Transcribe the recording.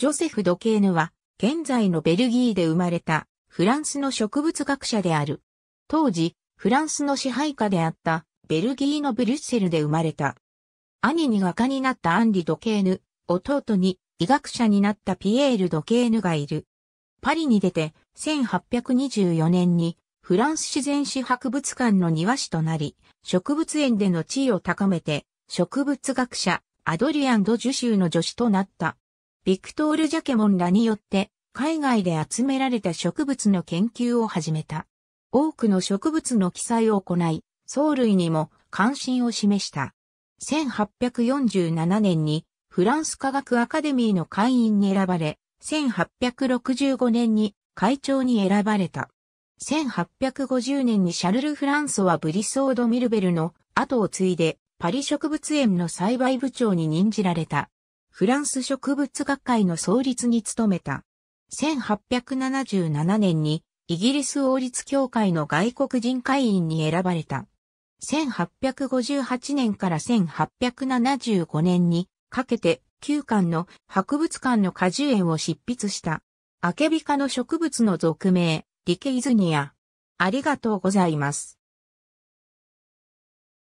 ジョセフ・ドケーヌは、現在のベルギーで生まれた、フランスの植物学者である。当時、フランスの支配下であった、ベルギーのブリュッセルで生まれた。兄に画家になったアンリ・ドケーヌ、弟に医学者になったピエール・ドケーヌがいる。パリに出て、1824年に、フランス自然史博物館の庭師となり、植物園での地位を高めて、植物学者、アドリアン・ド・ジュシューの助手となった。ビクトール・ジャケモンらによって海外で集められた植物の研究を始めた。多くの植物の記載を行い、藻類にも関心を示した。1847年にフランス科学アカデミーの会員に選ばれ、1865年に会長に選ばれた。1850年にシャルル・フランソはブリソード・ミルベルの後を継いでパリ植物園の栽培部長に任じられた。フランス植物学会の創立に努めた。1877年にイギリス王立協会の外国人会員に選ばれた。1858年から1875年にかけて9巻の博物館の果樹園を執筆した。アケビ科の植物の俗名、リケイズニア。ありがとうございます。